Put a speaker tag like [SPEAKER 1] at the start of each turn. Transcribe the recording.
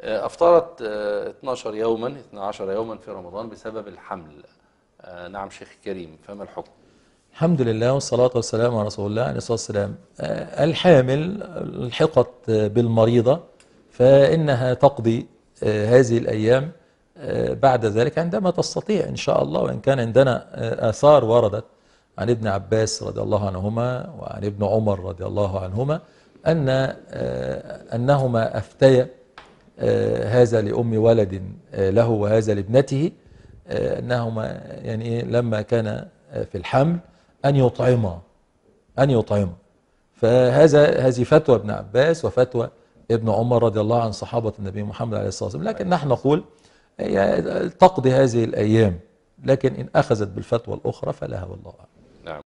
[SPEAKER 1] آه، أفطرت 12 آه، يوما 12 يوما في رمضان بسبب الحمل آه، نعم شيخ كريم فما الحكم
[SPEAKER 2] الحمد لله والصلاة والسلام على رسول الله عليه الصلاة والسلام الحامل الحقت بالمريضة فإنها تقضي هذه الأيام بعد ذلك عندما تستطيع إن شاء الله وإن كان عندنا آثار وردت عن ابن عباس رضي الله عنهما وعن ابن عمر رضي الله عنهما أن أنهما أفتيا آه، هذا لأم ولد آه، له وهذا لابنته آه، أنهما يعني إيه، لما كان في الحمل أن يطعما أن يطعما فهذا هذه فتوى ابن عباس وفتوى ابن عمر رضي الله عن صحابة النبي محمد عليه الصلاة والسلام لكن نحن نقول هي تقضي هذه الأيام لكن إن أخذت بالفتوى الأخرى فلها والله أعلم
[SPEAKER 3] نعم.